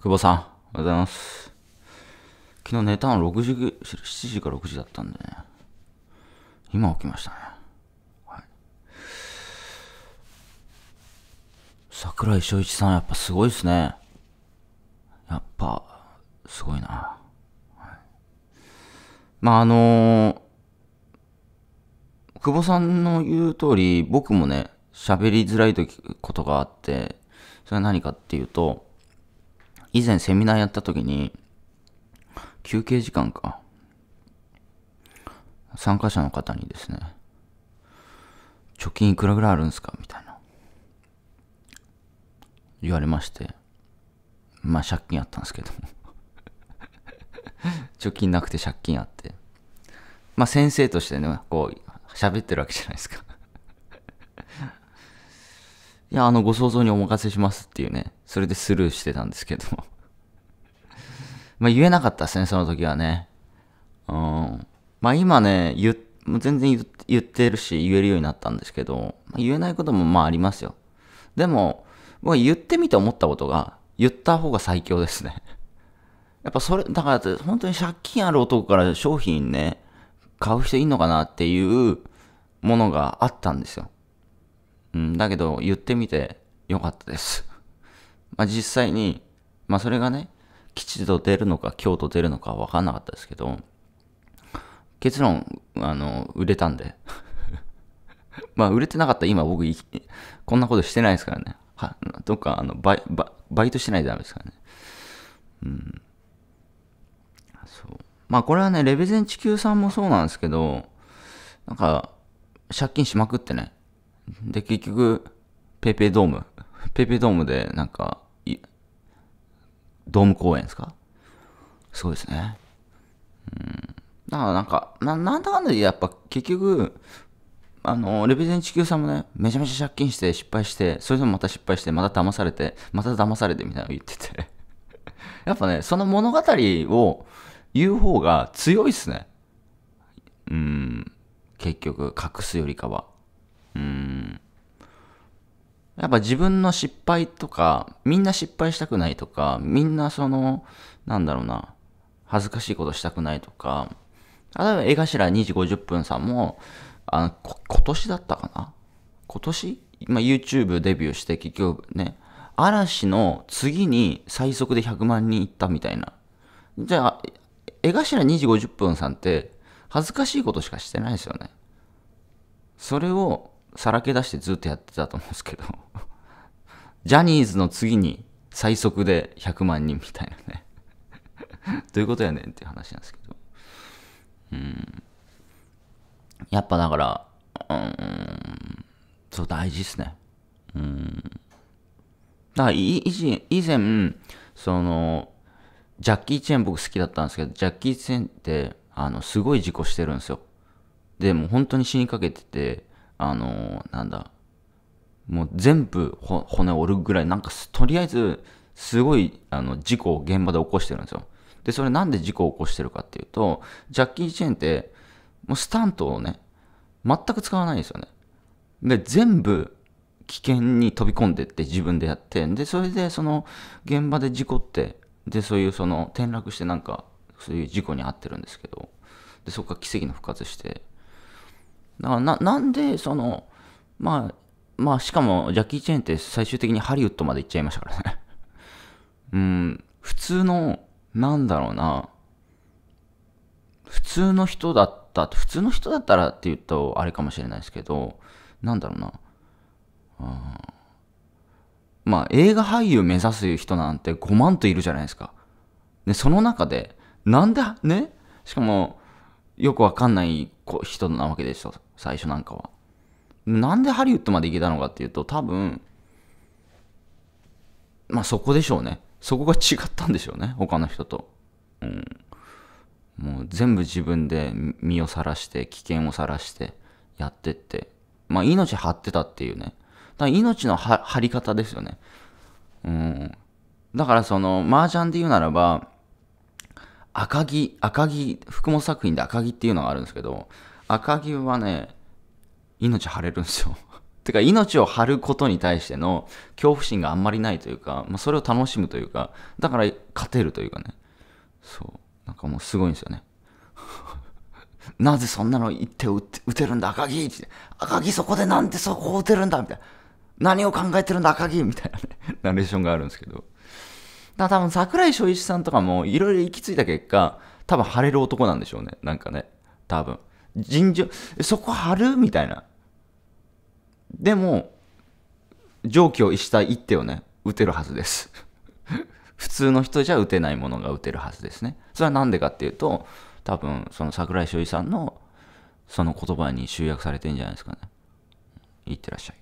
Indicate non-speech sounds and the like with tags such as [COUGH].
久保さん、おはようございます。昨日寝たの6時、7時か6時だったんでね。今起きましたね。はい。桜井翔一さん、やっぱすごいっすね。やっぱ、すごいな。はい、まあ、あのー、久保さんの言う通り、僕もね、喋りづらいことがあって、それは何かっていうと、以前セミナーやった時に、休憩時間か。参加者の方にですね、貯金いくらぐらいあるんですかみたいな。言われまして、まあ借金あったんですけど [LAUGHS] 貯金なくて借金あって。まあ先生としてね、こう、喋ってるわけじゃないですかいや、あの、ご想像にお任せしますっていうね、それでスルーしてたんですけどまあ、言えなかったですね、その時はね。うん。まあ、今ね、言、全然言ってるし、言えるようになったんですけど、まあ、言えないこともまあありますよ。でも、僕は言ってみて思ったことが、言った方が最強ですね。[LAUGHS] やっぱそれ、だから本当に借金ある男から商品ね、買う人いんのかなっていうものがあったんですよ。うん、だけど言ってみてよかったです。[LAUGHS] まあ実際に、まあそれがね、吉と出るのか京と出るのか分かんなかったですけど、結論、あの、売れたんで。[LAUGHS] まあ、売れてなかった今僕、こんなことしてないですからね。はどっかあのバイバ、バイトしてないとダメですからね。うん。そう。まあ、これはね、レベゼン地球さんもそうなんですけど、なんか、借金しまくってね。で、結局、ペイペイドーム。ペイペイドームで、なんか、ドーム公演ですかそうですね。うん。だからなんか、ななんだかんだでやっぱ結局、あの、レベゼン地球さんもね、めちゃめちゃ借金して失敗して、それでもまた失敗して、また騙されて、また騙されてみたいなの言ってて [LAUGHS] やっぱね、その物語を言う方が強いっすね。うん。結局、隠すよりかは。うん。やっぱ自分の失敗とか、みんな失敗したくないとか、みんなその、なんだろうな、恥ずかしいことしたくないとか、例えば絵頭2時50分さんも、あの、今年だったかな今年今 YouTube デビューして結局ね、嵐の次に最速で100万人いったみたいな。じゃあ、絵頭2時50分さんって恥ずかしいことしかしてないですよね。それをさらけ出してずっとやってたと思うんですけど。ジャニーズの次に最速で100万人みたいなね [LAUGHS] どういうことやねんっていう話なんですけど。うん。やっぱだから、うん、そう大事っすね。うん。だから以前、以前、その、ジャッキー・チェン僕好きだったんですけど、ジャッキー・チェンって、あの、すごい事故してるんですよ。で、もう本当に死にかけてて、あの、なんだ、もう全部骨折るぐらい、なんかとりあえずすごいあの事故を現場で起こしてるんですよ。で、それなんで事故を起こしてるかっていうと、ジャッキー・チェーンってもうスタントをね、全く使わないんですよね。で、全部危険に飛び込んでって自分でやって、で、それでその現場で事故って、で、そういうその転落してなんかそういう事故に遭ってるんですけど、で、そこから奇跡の復活して、だからな、なんでその、まあ、まあしかもジャッキー・チェーンって最終的にハリウッドまで行っちゃいましたからね [LAUGHS] うん普通のなんだろうな普通の人だった普通の人だったらって言うとあれかもしれないですけどなんだろうなん、まあ映画俳優目指す人なんて5万といるじゃないですかでその中でなんでねしかもよくわかんない人なわけですよ最初なんかはなんでハリウッドまで行けたのかっていうと、多分、まあそこでしょうね。そこが違ったんでしょうね。他の人と。うん。もう全部自分で身をさらして、危険をさらしてやってって。まあ命張ってたっていうね。だから命の張り方ですよね。うん。だからその、麻雀で言うならば、赤木、赤木、福本作品で赤木っていうのがあるんですけど、赤木はね、命張れるんですよ。[LAUGHS] てか命を張ることに対しての恐怖心があんまりないというか、まあ、それを楽しむというか、だから勝てるというかね。そう。なんかもうすごいんですよね。[LAUGHS] なぜそんなの言って打てるんだ、赤木って。赤木そこでなんでそこを打てるんだみたいな。何を考えてるんだ、赤木みたいなね、[LAUGHS] ナレーションがあるんですけど。だ多分桜井翔一さんとかもいろいろ行き着いた結果、多分晴れる男なんでしょうね。なんかね。多分。尋常、そこ張るみたいな。でも、常軌を逸した一手をね、打てるはずです。[LAUGHS] 普通の人じゃ打てないものが打てるはずですね。それは何でかっていうと、多分、その桜井翔一さんのその言葉に集約されてんじゃないですかね。いってらっしゃい。